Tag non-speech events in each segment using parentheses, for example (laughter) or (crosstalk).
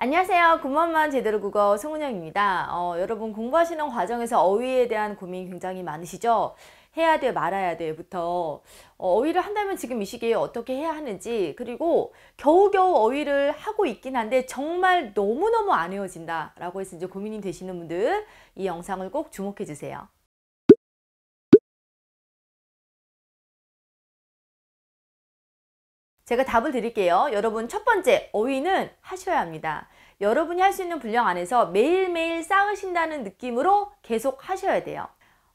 안녕하세요. 군만만 제대로 국어 송은영입니다. 어, 여러분 공부하시는 과정에서 어휘에 대한 고민 굉장히 많으시죠? 해야 돼 말아야 돼부터 어, 어휘를 한다면 지금 이 시기에 어떻게 해야 하는지 그리고 겨우겨우 어휘를 하고 있긴 한데 정말 너무너무 안 헤어진다 라고 해서 이제 고민이 되시는 분들 이 영상을 꼭 주목해 주세요. 제가 답을 드릴게요. 여러분 첫 번째 어휘는 하셔야 합니다. 여러분이 할 수 있는 분량 안에서 매일매일 쌓으신다는 느낌으로 계속 하셔야 돼요.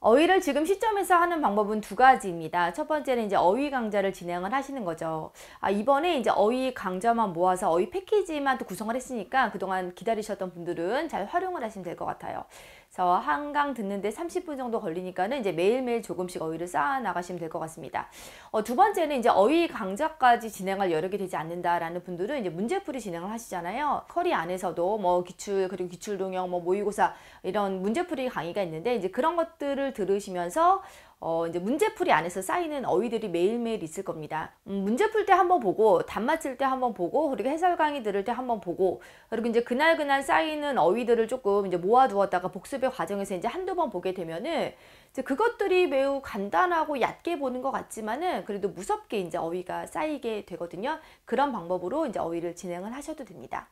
어휘를 지금 시점에서 하는 방법은 두 가지입니다. 첫 번째는 이제 어휘 강좌를 진행을 하시는 거죠. 아, 이번에 이제 어휘 강좌만 모아서 어휘 패키지만 또 구성을 했으니까 그동안 기다리셨던 분들은 잘 활용을 하시면 될 것 같아요. 그래서 한강 듣는데 30분 정도 걸리니까는 이제 매일매일 조금씩 어휘를 쌓아 나가시면 될 것 같습니다. 어, 두 번째는 이제 어휘 강좌까지 진행할 여력이 되지 않는다라는 분들은 이제 문제풀이 진행을 하시잖아요. 커리 안에서도 뭐 기출 그리고 기출동영 뭐 모의고사 이런 문제풀이 강의가 있는데 이제 그런 것들을 들으시면서 어, 이제 문제풀이 안에서 쌓이는 어휘들이 매일매일 있을 겁니다. 음, 문제풀 때 한번 보고, 단맞힐 때 한번 보고, 그리고 해설 강의 들을 때 한번 보고, 그리고 이제 그날그날 쌓이는 어휘들을 조금 이제 모아두었다가 복습의 과정에서 이제 한두 번 보게 되면은 이제 그것들이 매우 간단하고 얕게 보는 것 같지만은 그래도 무섭게 이제 어휘가 쌓이게 되거든요. 그런 방법으로 이제 어휘를 진행을 하셔도 됩니다.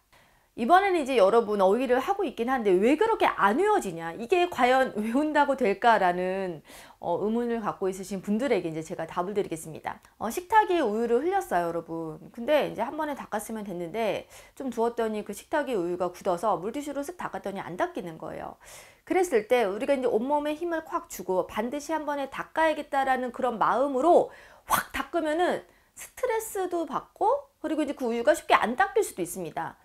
이번에는 이제 여러분 어휘를 하고 있긴 한데 왜 그렇게 안 외워지냐 이게 과연 (laughs) 외운다고 될까라는 어, 의문을 갖고 있으신 분들에게 이제 제가 답을 드리겠습니다 어, 식탁에 우유를 흘렸어요 여러분 근데 이제 한 번에 닦았으면 됐는데 좀 두었더니 그 식탁에 우유가 굳어서 물티슈로 쓱 닦았더니 안 닦이는 거예요 그랬을 때 우리가 이제 온몸에 힘을 콱 주고 반드시 한 번에 닦아야겠다라는 그런 마음으로 확 닦으면은 스트레스도 받고 그리고 이제 그 우유가 쉽게 안 닦일 수도 있습니다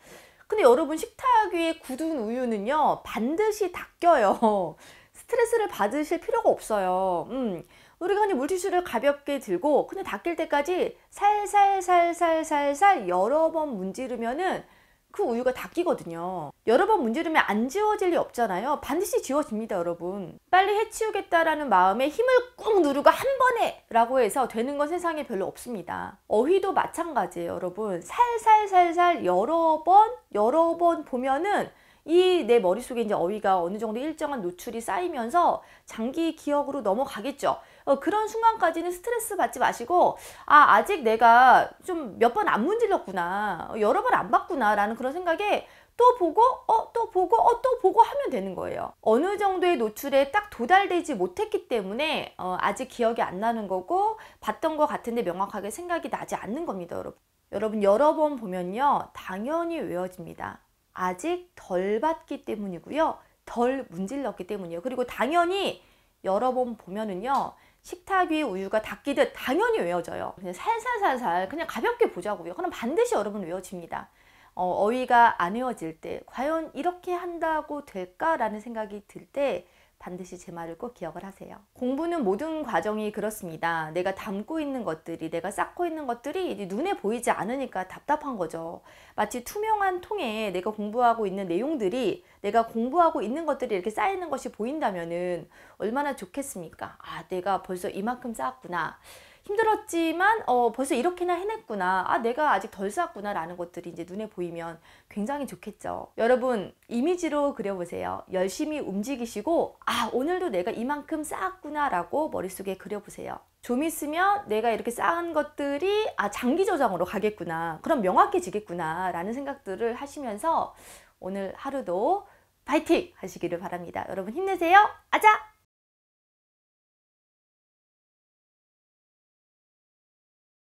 근데 여러분 식탁 위에 굳은 우유는요 반드시 닦여요. (laughs) 스트레스를 받으실 필요가 없어요. 음, 우리가 그냥 물티슈를 가볍게 들고 그냥 닦일 때까지 살살살살살살 여러 번 문지르면은 그 우유가 닦이거든요. 여러 번 문지르면 안 지워질 리 없잖아요. 반드시 지워집니다, 여러분. 빨리 해치우겠다라는 마음에 힘을 꾹 누르고 한 번에 라고 해서 되는 건 세상에 별로 없습니다. 어휘도 마찬가지예요, 여러분. 살살살살 여러 번 여러 번 보면은 이 내 머릿속에 이제 어휘가 어느 정도 일정한 노출이 쌓이면서 장기 기억으로 넘어가겠죠. 어, 그런 순간까지는 스트레스 받지 마시고 아 아직 내가 좀 몇 번 안 문질렀구나 어, 여러 번 안 봤구나 라는 그런 생각에 또 보고 어또 보고 어또 보고 하면 되는 거예요 어느 정도의 노출에 딱 도달되지 못했기 때문에 어, 아직 기억이 안 나는 거고 봤던 것 같은데 명확하게 생각이 나지 않는 겁니다 여러분 여러분 여러 번 보면요. 당연히 외워집니다. 아직 덜 봤기 때문이고요. 덜 문질렀기 때문이에요. 그리고 당연히 여러 번 보면은요. 식탁 위 우유가 닦이듯 당연히 외워져요. 그냥 살살살살 그냥 가볍게 보자고요. 그럼 반드시 여러분 외워집니다. 어, 어휘가 안 외워질 때 과연 이렇게 한다고 될까라는 생각이 들때 반드시 제 말을 꼭 기억을 하세요. 공부는 모든 과정이 그렇습니다. 내가 담고 있는 것들이, 내가 쌓고 있는 것들이 눈에 보이지 않으니까 답답한 거죠. 마치 투명한 통에 내가 공부하고 있는 내용들이 내가 공부하고 있는 것들이 이렇게 쌓이는 것이 보인다면 얼마나 좋겠습니까? 아, 내가 벌써 이만큼 쌓았구나. 힘들었지만 어, 벌써 이렇게나 해냈구나 아 내가 아직 덜 쌓았구나 라는 것들이 이제 눈에 보이면 굉장히 좋겠죠 여러분 이미지로 그려보세요 열심히 움직이시고 아 오늘도 내가 이만큼 쌓았구나 라고 머릿속에 그려보세요 좀 있으면 내가 이렇게 쌓은 것들이 아 장기 저장으로 가겠구나 그럼 명확해지겠구나 라는 생각들을 하시면서 오늘 하루도 파이팅 하시기를 바랍니다 여러분 힘내세요 아자